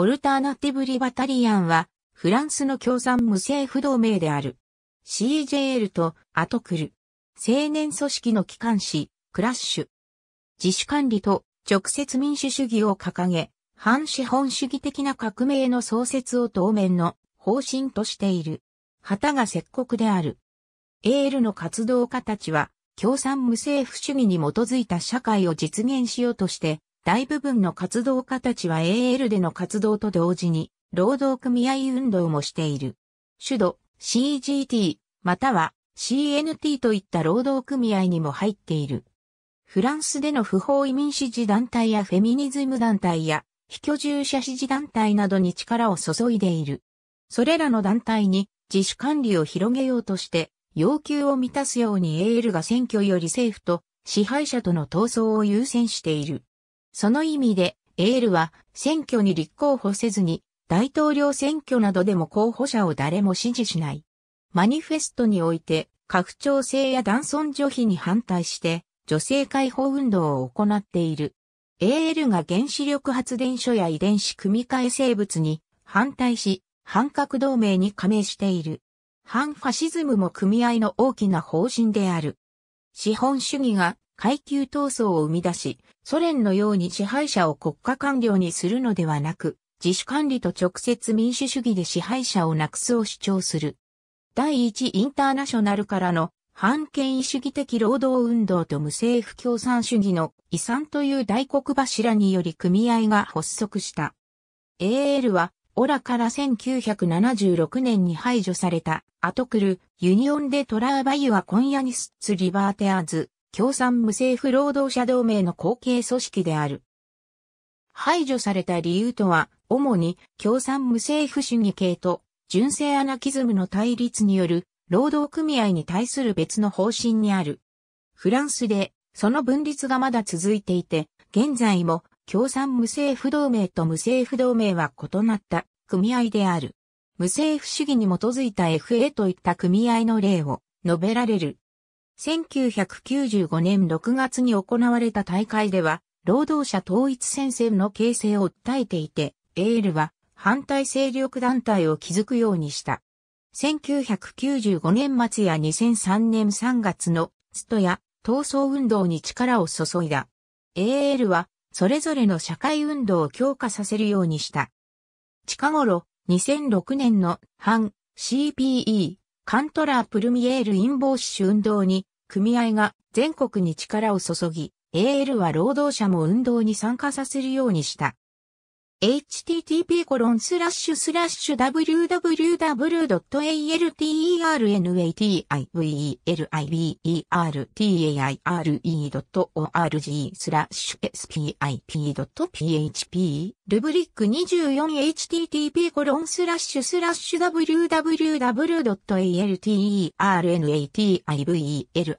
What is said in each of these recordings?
オルターナティブ・リバタリアンは、フランスの共産無政府同盟である。CJL とアトクル。青年組織の機関紙、クラッシュ。自主管理と直接民主主義を掲げ、反資本主義的な革命の創設を当面の方針としている。旗が石国である。エールの活動家たちは、共産無政府主義に基づいた社会を実現しようとして、大部分の活動家たちは AL での活動と同時に、労働組合運動もしている。主導、CGT、または CNT といった労働組合にも入っている。フランスでの不法移民支持団体やフェミニズム団体や非居住者支持団体などに力を注いでいる。それらの団体に自主管理を広げようとして要求を満たすように AL が選挙より政府と支配者との闘争を優先している。その意味で、エールは選挙に立候補せずに、大統領選挙などでも候補者を誰も支持しない。マニフェストにおいて、拡張性や男尊女卑に反対して、女性解放運動を行っている。AL が原子力発電所や遺伝子組み換え生物に反対し、反核同盟に加盟している。反ファシズムも組合の大きな方針である。資本主義が階級闘争を生み出し、ソ連のように支配者を国家官僚にするのではなく、自主管理と直接民主主義で支配者をなくすを主張する。第一インターナショナルからの反権威主義的労働運動と無政府共産主義の遺産という大黒柱により組合が発足した。AL は、オラから1976年に排除された、アトクル、ユニオンでトラーバユアコンヤニスツ・リバーテアーズ、共産無政府労働者同盟の後継組織である。排除された理由とは、主に共産無政府主義系と純正アナキズムの対立による労働組合に対する別の方針にある。フランスでその分立がまだ続いていて、現在も共産無政府同盟と無政府同盟は異なった組合である。無政府主義に基づいた FA といった組合の例を述べられる。1995年6月に行われた大会では、労働者統一戦線の形成を訴えていて、エールは反対勢力団体を築くようにした。1995年末や2003年3月のストや闘争運動に力を注いだ。AL はそれぞれの社会運動を強化させるようにした。近頃、2006年の反 CPE カントラープルミエール陰謀主運動に組合が全国に力を注ぎ、AL は労働者も運動に参加させるようにした。h t t p w w w a l t e r n a t i v e e r n a t i r e o r g ス spip.php ルブリック2 4 h t t p w w w a l t e r n a t i v e e r n a t i r e o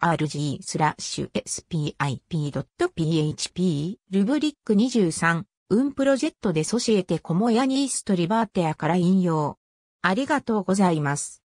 r g ス spip.php h p ルブリック23、運プロジェットでソシエテコモヤニーストリバーテアから引用。ありがとうございます。